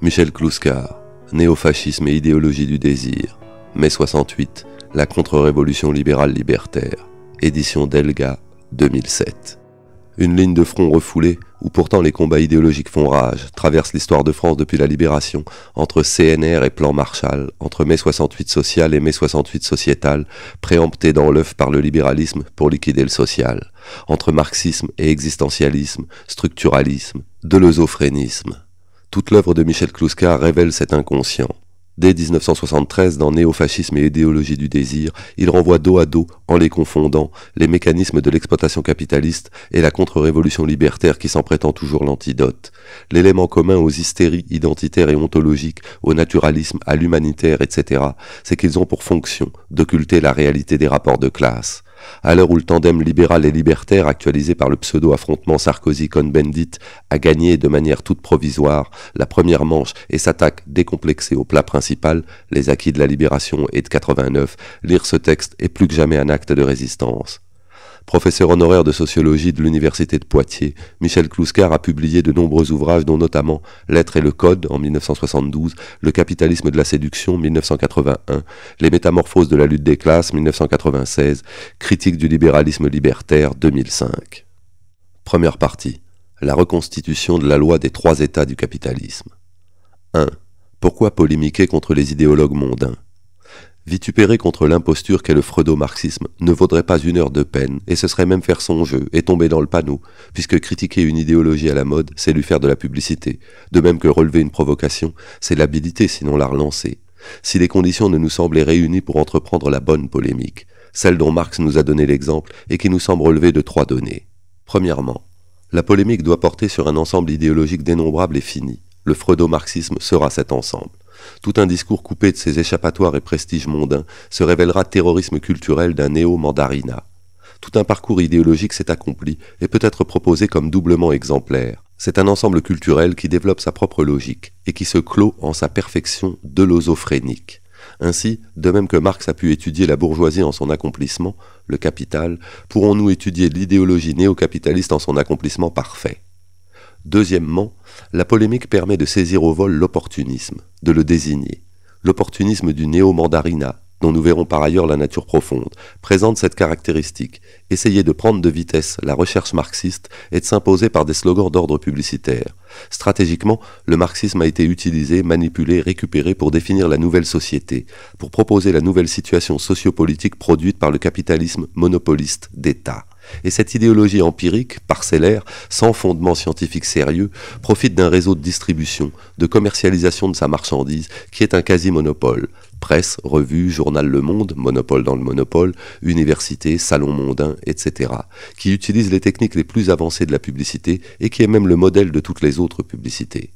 Michel Kluskar, Néofascisme et idéologie du désir, mai 68, La contre-révolution libérale libertaire, édition Delga, 2007. Une ligne de front refoulée où pourtant les combats idéologiques font rage, traverse l'histoire de France depuis la libération, entre CNR et plan Marshall, entre mai 68 social et mai 68 sociétal, préempté dans l'œuf par le libéralisme pour liquider le social, entre marxisme et existentialisme, structuralisme, l'œsophrénisme. Toute l'œuvre de Michel Kluska révèle cet inconscient. Dès 1973, dans Néofascisme et idéologie du désir, il renvoie dos à dos, en les confondant, les mécanismes de l'exploitation capitaliste et la contre-révolution libertaire qui s'en prétend toujours l'antidote. L'élément commun aux hystéries identitaires et ontologiques, au naturalisme, à l'humanitaire, etc., c'est qu'ils ont pour fonction d'occulter la réalité des rapports de classe. À l'heure où le tandem libéral et libertaire, actualisé par le pseudo-affrontement Sarkozy-Cohn-Bendit, a gagné de manière toute provisoire la première manche et s'attaque décomplexée au plat principal, les acquis de la libération et de 89, lire ce texte est plus que jamais un acte de résistance. Professeur honoraire de sociologie de l'Université de Poitiers, Michel Clouscar a publié de nombreux ouvrages dont notamment L'être et le code en 1972, Le capitalisme de la séduction 1981, Les métamorphoses de la lutte des classes 1996, Critique du libéralisme libertaire 2005. Première partie. La reconstitution de la loi des trois états du capitalisme. 1. Pourquoi polémiquer contre les idéologues mondains Vitupérer contre l'imposture qu'est le freudo-marxisme ne vaudrait pas une heure de peine, et ce serait même faire son jeu et tomber dans le panneau, puisque critiquer une idéologie à la mode, c'est lui faire de la publicité, de même que relever une provocation, c'est l'habilité sinon la relancer. Si les conditions ne nous semblaient réunies pour entreprendre la bonne polémique, celle dont Marx nous a donné l'exemple et qui nous semble relever de trois données. Premièrement, la polémique doit porter sur un ensemble idéologique dénombrable et fini. Le freudomarxisme sera cet ensemble. Tout un discours coupé de ses échappatoires et prestiges mondains se révélera terrorisme culturel d'un néo mandarina Tout un parcours idéologique s'est accompli et peut être proposé comme doublement exemplaire. C'est un ensemble culturel qui développe sa propre logique et qui se clôt en sa perfection de l'osophrénique. Ainsi, de même que Marx a pu étudier la bourgeoisie en son accomplissement, le capital, pourrons-nous étudier l'idéologie néo-capitaliste en son accomplissement parfait. Deuxièmement, la polémique permet de saisir au vol l'opportunisme, de le désigner. L'opportunisme du néo-mandarina, dont nous verrons par ailleurs la nature profonde, présente cette caractéristique, essayer de prendre de vitesse la recherche marxiste et de s'imposer par des slogans d'ordre publicitaire. Stratégiquement, le marxisme a été utilisé, manipulé, récupéré pour définir la nouvelle société, pour proposer la nouvelle situation sociopolitique produite par le capitalisme monopoliste d'État. Et cette idéologie empirique, parcellaire, sans fondement scientifique sérieux, profite d'un réseau de distribution, de commercialisation de sa marchandise, qui est un quasi-monopole presse, revue, journal Le Monde, monopole dans le monopole, université, salon mondain, etc., qui utilisent les techniques les plus avancées de la publicité et qui est même le modèle de toutes les autres publicités.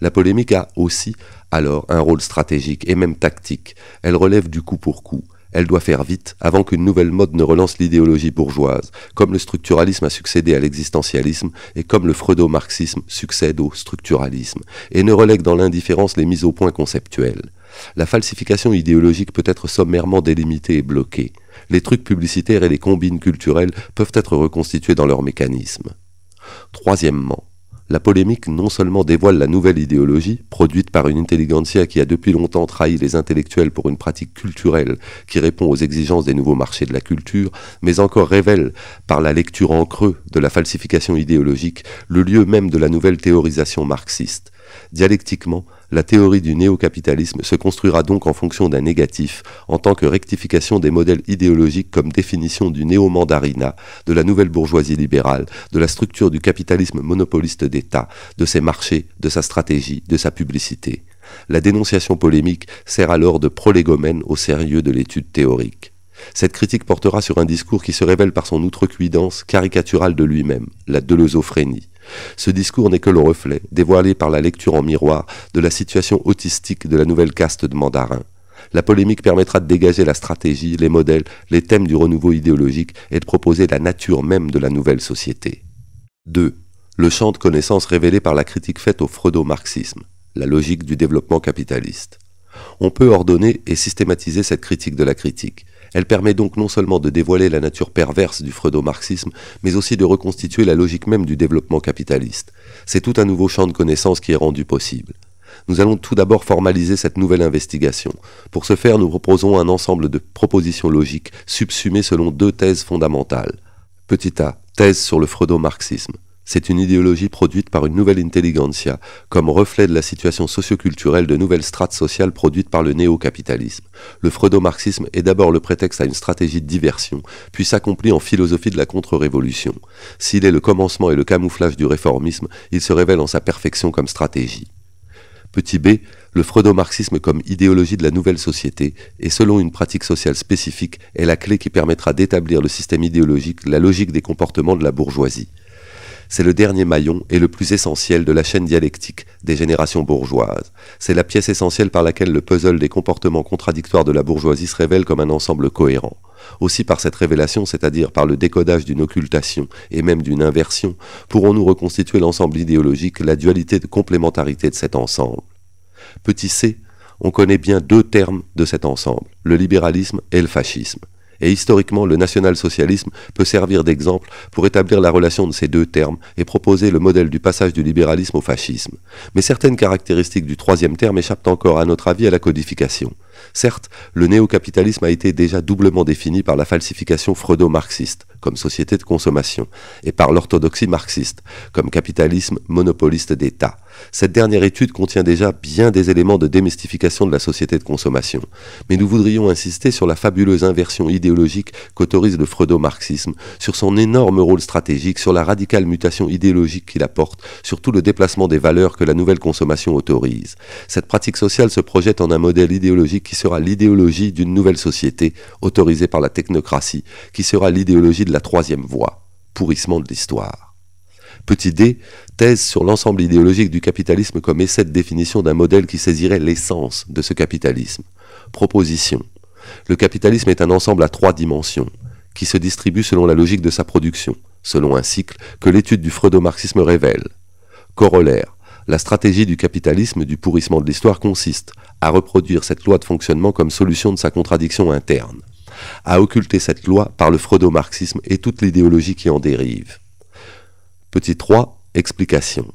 La polémique a aussi alors un rôle stratégique et même tactique. Elle relève du coup pour coup. Elle doit faire vite avant qu'une nouvelle mode ne relance l'idéologie bourgeoise, comme le structuralisme a succédé à l'existentialisme et comme le freudo-marxisme succède au structuralisme, et ne relègue dans l'indifférence les mises au point conceptuelles. La falsification idéologique peut être sommairement délimitée et bloquée. Les trucs publicitaires et les combines culturelles peuvent être reconstitués dans leur mécanisme. Troisièmement, la polémique non seulement dévoile la nouvelle idéologie, produite par une intelligentsia qui a depuis longtemps trahi les intellectuels pour une pratique culturelle qui répond aux exigences des nouveaux marchés de la culture, mais encore révèle, par la lecture en creux de la falsification idéologique, le lieu même de la nouvelle théorisation marxiste. Dialectiquement, la théorie du néo-capitalisme se construira donc en fonction d'un négatif, en tant que rectification des modèles idéologiques comme définition du néo mandarina de la nouvelle bourgeoisie libérale, de la structure du capitalisme monopoliste d'État, de ses marchés, de sa stratégie, de sa publicité. La dénonciation polémique sert alors de prolégomène au sérieux de l'étude théorique. Cette critique portera sur un discours qui se révèle par son outrecuidance caricaturale de lui-même, la deleusophrénie. Ce discours n'est que le reflet, dévoilé par la lecture en miroir, de la situation autistique de la nouvelle caste de mandarins. La polémique permettra de dégager la stratégie, les modèles, les thèmes du renouveau idéologique et de proposer la nature même de la nouvelle société. 2. Le champ de connaissances révélé par la critique faite au freudo-marxisme, la logique du développement capitaliste on peut ordonner et systématiser cette critique de la critique. Elle permet donc non seulement de dévoiler la nature perverse du freudo-marxisme, mais aussi de reconstituer la logique même du développement capitaliste. C'est tout un nouveau champ de connaissances qui est rendu possible. Nous allons tout d'abord formaliser cette nouvelle investigation. Pour ce faire, nous proposons un ensemble de propositions logiques subsumées selon deux thèses fondamentales. Petit a, thèse sur le freudo-marxisme. C'est une idéologie produite par une nouvelle intelligentsia, comme reflet de la situation socioculturelle de nouvelles strates sociales produites par le néo-capitalisme. Le freudo-marxisme est d'abord le prétexte à une stratégie de diversion, puis s'accomplit en philosophie de la contre-révolution. S'il est le commencement et le camouflage du réformisme, il se révèle en sa perfection comme stratégie. Petit b, le freudo-marxisme comme idéologie de la nouvelle société, et selon une pratique sociale spécifique, est la clé qui permettra d'établir le système idéologique, la logique des comportements de la bourgeoisie. C'est le dernier maillon et le plus essentiel de la chaîne dialectique des générations bourgeoises. C'est la pièce essentielle par laquelle le puzzle des comportements contradictoires de la bourgeoisie se révèle comme un ensemble cohérent. Aussi par cette révélation, c'est-à-dire par le décodage d'une occultation et même d'une inversion, pourrons-nous reconstituer l'ensemble idéologique, la dualité de complémentarité de cet ensemble. Petit c, on connaît bien deux termes de cet ensemble, le libéralisme et le fascisme. Et historiquement, le national-socialisme peut servir d'exemple pour établir la relation de ces deux termes et proposer le modèle du passage du libéralisme au fascisme. Mais certaines caractéristiques du troisième terme échappent encore, à notre avis, à la codification. Certes, le néo-capitalisme a été déjà doublement défini par la falsification freudo-marxiste, comme société de consommation, et par l'orthodoxie marxiste, comme capitalisme monopoliste d'État. Cette dernière étude contient déjà bien des éléments de démystification de la société de consommation, mais nous voudrions insister sur la fabuleuse inversion idéologique qu'autorise le freudo-marxisme, sur son énorme rôle stratégique, sur la radicale mutation idéologique qu'il apporte, sur tout le déplacement des valeurs que la nouvelle consommation autorise. Cette pratique sociale se projette en un modèle idéologique qui sera l'idéologie d'une nouvelle société autorisée par la technocratie, qui sera l'idéologie de la troisième voie, pourrissement de l'histoire. Petit D thèse sur l'ensemble idéologique du capitalisme comme essai de définition d'un modèle qui saisirait l'essence de ce capitalisme. Proposition. Le capitalisme est un ensemble à trois dimensions, qui se distribue selon la logique de sa production, selon un cycle que l'étude du freudomarxisme révèle. Corollaire. La stratégie du capitalisme du pourrissement de l'histoire consiste à reproduire cette loi de fonctionnement comme solution de sa contradiction interne, à occulter cette loi par le freudo-marxisme et toute l'idéologie qui en dérive. Petit 3. Explication.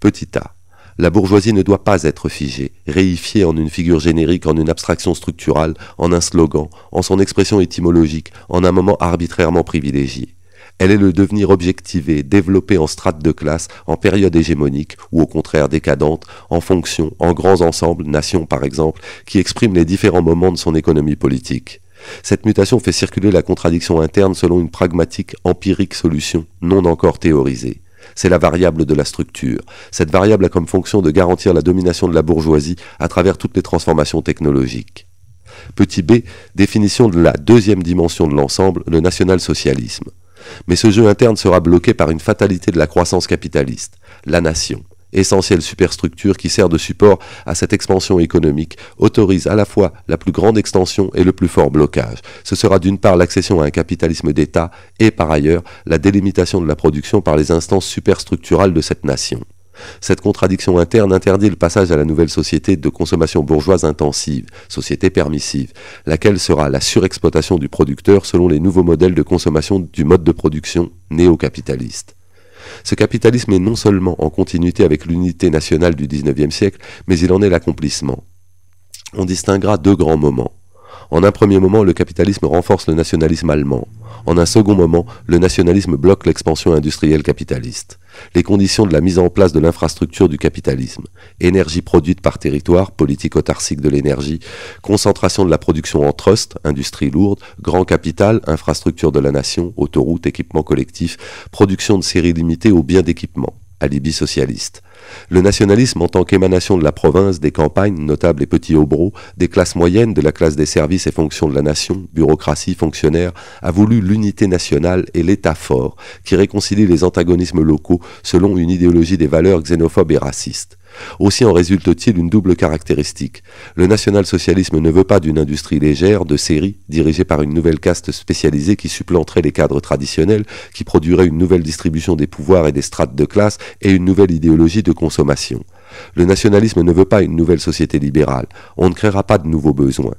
Petit a. La bourgeoisie ne doit pas être figée, réifiée en une figure générique, en une abstraction structurale, en un slogan, en son expression étymologique, en un moment arbitrairement privilégié. Elle est le devenir objectivé, développé en strates de classe, en période hégémonique ou au contraire décadente, en fonction, en grands ensembles, nations par exemple, qui expriment les différents moments de son économie politique. Cette mutation fait circuler la contradiction interne selon une pragmatique, empirique solution, non encore théorisée. C'est la variable de la structure. Cette variable a comme fonction de garantir la domination de la bourgeoisie à travers toutes les transformations technologiques. Petit b, définition de la deuxième dimension de l'ensemble, le national-socialisme. Mais ce jeu interne sera bloqué par une fatalité de la croissance capitaliste, la nation essentielle superstructure qui sert de support à cette expansion économique, autorise à la fois la plus grande extension et le plus fort blocage. Ce sera d'une part l'accession à un capitalisme d'État et par ailleurs la délimitation de la production par les instances superstructurales de cette nation. Cette contradiction interne interdit le passage à la nouvelle société de consommation bourgeoise intensive, société permissive, laquelle sera la surexploitation du producteur selon les nouveaux modèles de consommation du mode de production néo-capitaliste. Ce capitalisme est non seulement en continuité avec l'unité nationale du XIXe siècle, mais il en est l'accomplissement. On distinguera deux grands moments. En un premier moment, le capitalisme renforce le nationalisme allemand. En un second moment, le nationalisme bloque l'expansion industrielle capitaliste. Les conditions de la mise en place de l'infrastructure du capitalisme, énergie produite par territoire, politique autarcique de l'énergie, concentration de la production en trust, industrie lourde, grand capital, infrastructure de la nation, autoroute, équipement collectif, production de séries limitées aux biens d'équipement, alibi socialiste, le nationalisme en tant qu'émanation de la province, des campagnes, notables et petits hobereaux, des classes moyennes, de la classe des services et fonctions de la nation, bureaucratie, fonctionnaire, a voulu l'unité nationale et l'État fort, qui réconcilie les antagonismes locaux selon une idéologie des valeurs xénophobes et racistes. Aussi en résulte-t-il une double caractéristique. Le national-socialisme ne veut pas d'une industrie légère, de série, dirigée par une nouvelle caste spécialisée qui supplanterait les cadres traditionnels, qui produirait une nouvelle distribution des pouvoirs et des strates de classe et une nouvelle idéologie de de consommation. Le nationalisme ne veut pas une nouvelle société libérale. On ne créera pas de nouveaux besoins.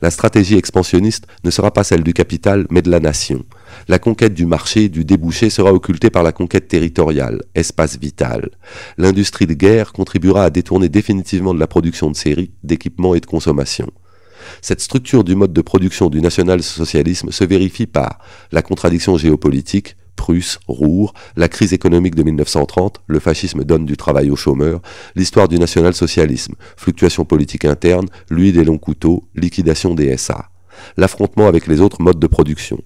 La stratégie expansionniste ne sera pas celle du capital, mais de la nation. La conquête du marché, du débouché sera occultée par la conquête territoriale, espace vital. L'industrie de guerre contribuera à détourner définitivement de la production de séries, d'équipements et de consommation. Cette structure du mode de production du national-socialisme se vérifie par la contradiction géopolitique, Prusse, Roure, la crise économique de 1930, le fascisme donne du travail aux chômeurs, l'histoire du national-socialisme, fluctuations politiques internes, lui des longs couteaux, liquidation des SA, l'affrontement avec les autres modes de production.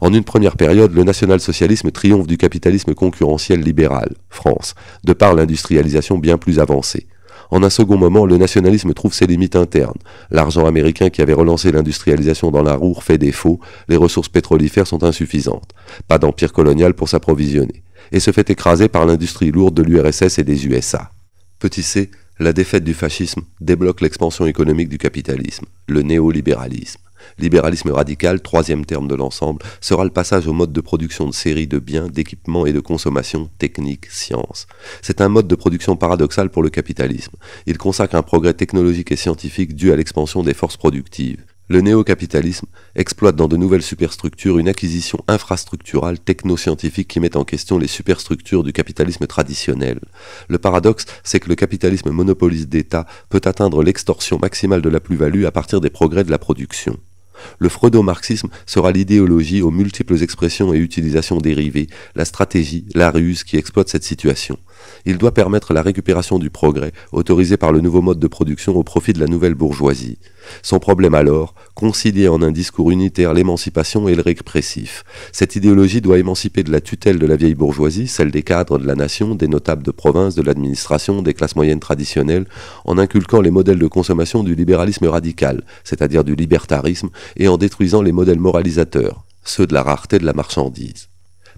En une première période, le national-socialisme triomphe du capitalisme concurrentiel libéral, France, de par l'industrialisation bien plus avancée. En un second moment, le nationalisme trouve ses limites internes. L'argent américain qui avait relancé l'industrialisation dans la Roure fait défaut, les ressources pétrolifères sont insuffisantes. Pas d'empire colonial pour s'approvisionner. Et se fait écraser par l'industrie lourde de l'URSS et des USA. Petit c, la défaite du fascisme débloque l'expansion économique du capitalisme, le néolibéralisme. Libéralisme radical, troisième terme de l'ensemble, sera le passage au mode de production de séries de biens, d'équipements et de consommation technique, science. C'est un mode de production paradoxal pour le capitalisme. Il consacre un progrès technologique et scientifique dû à l'expansion des forces productives. Le néocapitalisme exploite dans de nouvelles superstructures une acquisition infrastructurale techno-scientifique qui met en question les superstructures du capitalisme traditionnel. Le paradoxe, c'est que le capitalisme monopoliste d'État peut atteindre l'extorsion maximale de la plus-value à partir des progrès de la production. Le fredo-marxisme sera l'idéologie aux multiples expressions et utilisations dérivées, la stratégie, la ruse qui exploite cette situation. Il doit permettre la récupération du progrès autorisé par le nouveau mode de production au profit de la nouvelle bourgeoisie. Son problème alors, concilier en un discours unitaire l'émancipation et le répressif. Cette idéologie doit émanciper de la tutelle de la vieille bourgeoisie, celle des cadres de la nation, des notables de province, de l'administration, des classes moyennes traditionnelles, en inculquant les modèles de consommation du libéralisme radical, c'est-à-dire du libertarisme, et en détruisant les modèles moralisateurs, ceux de la rareté de la marchandise.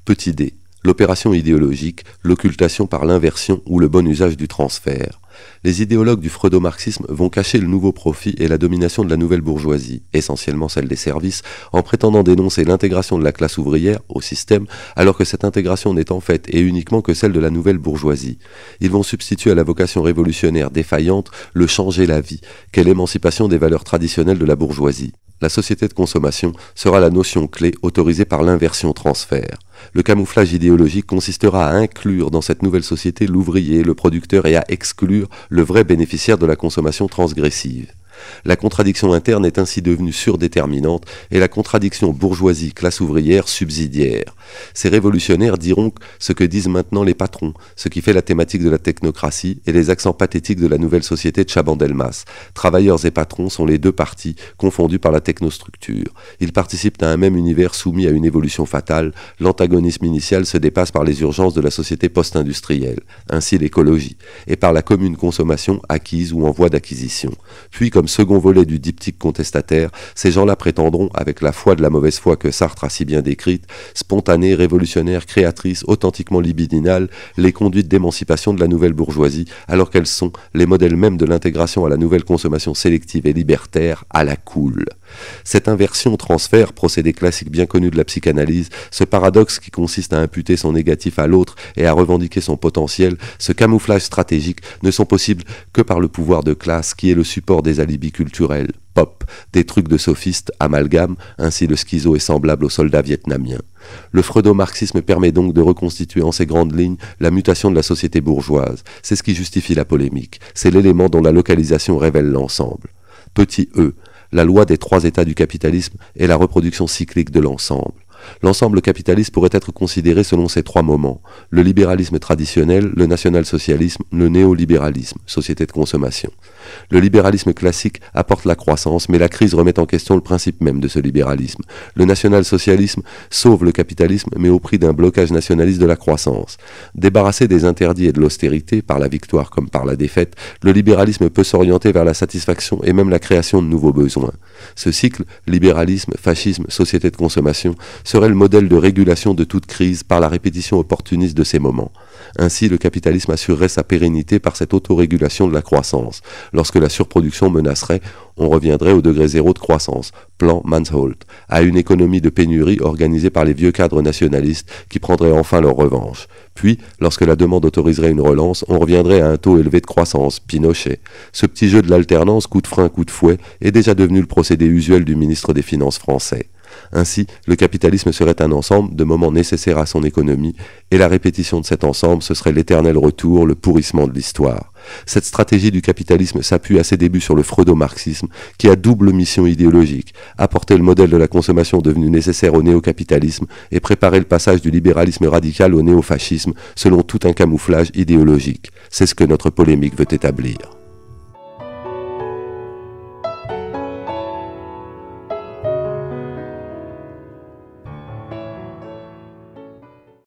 Petit d l'opération idéologique, l'occultation par l'inversion ou le bon usage du transfert les idéologues du freudomarxisme vont cacher le nouveau profit et la domination de la nouvelle bourgeoisie, essentiellement celle des services, en prétendant dénoncer l'intégration de la classe ouvrière au système, alors que cette intégration n'est en fait et uniquement que celle de la nouvelle bourgeoisie. Ils vont substituer à la vocation révolutionnaire défaillante le changer la vie, qu'est l'émancipation des valeurs traditionnelles de la bourgeoisie la société de consommation sera la notion clé autorisée par l'inversion transfert. Le camouflage idéologique consistera à inclure dans cette nouvelle société l'ouvrier, le producteur et à exclure le vrai bénéficiaire de la consommation transgressive. La contradiction interne est ainsi devenue surdéterminante et la contradiction bourgeoisie-classe ouvrière subsidiaire. Ces révolutionnaires diront ce que disent maintenant les patrons, ce qui fait la thématique de la technocratie et les accents pathétiques de la nouvelle société de Chabandelmas. Travailleurs et patrons sont les deux parties confondus par la technostructure. Ils participent à un même univers soumis à une évolution fatale. L'antagonisme initial se dépasse par les urgences de la société post-industrielle, ainsi l'écologie, et par la commune consommation acquise ou en voie d'acquisition. Puis, comme comme second volet du diptyque contestataire, ces gens-là prétendront, avec la foi de la mauvaise foi que Sartre a si bien décrite, spontanée, révolutionnaire, créatrice, authentiquement libidinale, les conduites d'émancipation de la nouvelle bourgeoisie, alors qu'elles sont les modèles mêmes de l'intégration à la nouvelle consommation sélective et libertaire à la cool. Cette inversion transfert, procédé classique bien connu de la psychanalyse, ce paradoxe qui consiste à imputer son négatif à l'autre et à revendiquer son potentiel, ce camouflage stratégique ne sont possibles que par le pouvoir de classe qui est le support des alibis culturels, pop, des trucs de sophistes, amalgames, ainsi le schizo est semblable aux soldats vietnamiens. Le freudo-marxisme permet donc de reconstituer en ses grandes lignes la mutation de la société bourgeoise. C'est ce qui justifie la polémique. C'est l'élément dont la localisation révèle l'ensemble. Petit e, la loi des trois états du capitalisme et la reproduction cyclique de l'ensemble. L'ensemble capitaliste pourrait être considéré selon ces trois moments, le libéralisme traditionnel, le national-socialisme, le néolibéralisme, société de consommation. Le libéralisme classique apporte la croissance, mais la crise remet en question le principe même de ce libéralisme. Le national-socialisme sauve le capitalisme, mais au prix d'un blocage nationaliste de la croissance. Débarrassé des interdits et de l'austérité, par la victoire comme par la défaite, le libéralisme peut s'orienter vers la satisfaction et même la création de nouveaux besoins. Ce cycle, libéralisme, fascisme, société de consommation, serait le modèle de régulation de toute crise par la répétition opportuniste de ces moments. Ainsi, le capitalisme assurerait sa pérennité par cette autorégulation de la croissance. Lorsque la surproduction menacerait, on reviendrait au degré zéro de croissance, plan Mansholt, à une économie de pénurie organisée par les vieux cadres nationalistes qui prendraient enfin leur revanche. Puis, lorsque la demande autoriserait une relance, on reviendrait à un taux élevé de croissance, Pinochet. Ce petit jeu de l'alternance coup de frein, coup de fouet est déjà devenu le procédé usuel du ministre des Finances français. Ainsi, le capitalisme serait un ensemble de moments nécessaires à son économie, et la répétition de cet ensemble, ce serait l'éternel retour, le pourrissement de l'histoire. Cette stratégie du capitalisme s'appuie à ses débuts sur le freudo-marxisme, qui a double mission idéologique, apporter le modèle de la consommation devenu nécessaire au néo-capitalisme et préparer le passage du libéralisme radical au néo-fascisme selon tout un camouflage idéologique. C'est ce que notre polémique veut établir.